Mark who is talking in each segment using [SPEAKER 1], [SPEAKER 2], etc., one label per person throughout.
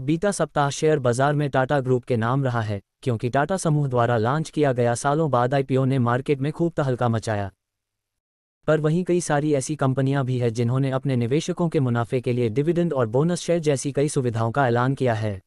[SPEAKER 1] बीता सप्ताह शेयर बाजार में टाटा ग्रुप के नाम रहा है क्योंकि टाटा समूह द्वारा लॉन्च किया गया सालों बाद आईपीओ ने मार्केट में खूब तहलका मचाया पर वहीं कई सारी ऐसी कंपनियां भी हैं जिन्होंने अपने निवेशकों के मुनाफे के लिए डिविडेंड और बोनस शेयर जैसी कई सुविधाओं का ऐलान किया है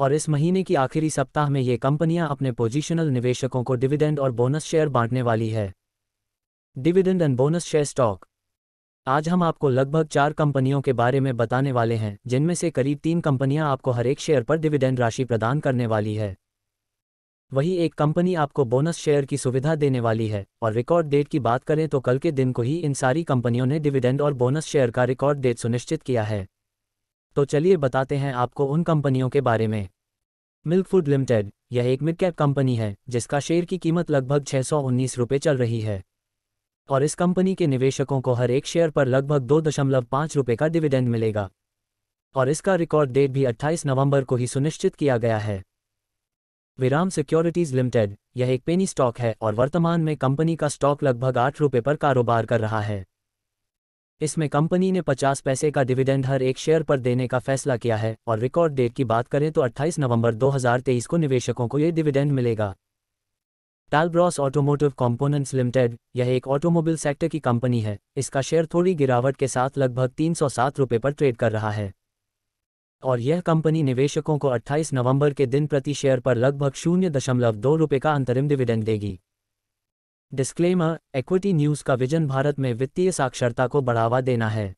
[SPEAKER 1] और इस महीने की आखिरी सप्ताह में ये कंपनियां अपने पोजिशनल निवेशकों को डिविडेंड और बोनस शेयर बांटने वाली है dividend and bonus share stock आज हम आपको लगभग चार कंपनियों के बारे में बताने वाले हैं जिनमें से करीब तीन कंपनियां आपको हरेक शेयर पर डिविडेंड राशि प्रदान करने वाली है वही एक कंपनी आपको बोनस शेयर की सुविधा देने वाली है और रिकॉर्ड डेट की बात करें तो कल के दिन को ही इन सारी कंपनियों ने डिविडेंड और बोनस शेयर का रिकॉर्ड डेट सुनिश्चित किया है तो चलिए बताते हैं आपको उन कंपनियों के बारे में मिल्क फूड लिमिटेड यह एक मिड कैप कंपनी है जिसका शेयर की कीमत लगभग छः सौ उन्नीस चल रही है और इस कंपनी के निवेशकों को हर एक शेयर पर लगभग दो दशमलव पाँच रुपये का डिविडेंड मिलेगा और इसका रिकॉर्ड डेट भी 28 नवंबर को ही सुनिश्चित किया गया है विराम सिक्योरिटीज लिमिटेड यह एक पेनी स्टॉक है और वर्तमान में कंपनी का स्टॉक लगभग आठ रुपये पर कारोबार कर रहा है इसमें कंपनी ने 50 पैसे का डिविडेंड हर एक शेयर पर देने का फैसला किया है और रिकॉर्ड डेट की बात करें तो 28 नवंबर 2023 को निवेशकों को ये डिविडेंड मिलेगा टालब्रॉस ऑटोमोटिव कंपोनेंट्स लिमिटेड यह एक ऑटोमोबाइल सेक्टर की कंपनी है इसका शेयर थोड़ी गिरावट के साथ लगभग तीन सौ रुपये पर ट्रेड कर रहा है और यह कंपनी निवेशकों को 28 नवंबर के दिन प्रति शेयर पर लगभग शून्य दशमलव दो रुपये का अंतरिम डिविडेंड देगी डिस्क्लेमर एक्विटी न्यूज़ का विजन भारत में वित्तीय साक्षरता को बढ़ावा देना है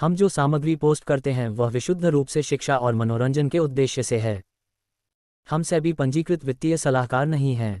[SPEAKER 1] हम जो सामग्री पोस्ट करते हैं वह विशुद्ध रूप से शिक्षा और मनोरंजन के उद्देश्य से है हम सभी पंजीकृत वित्तीय सलाहकार नहीं हैं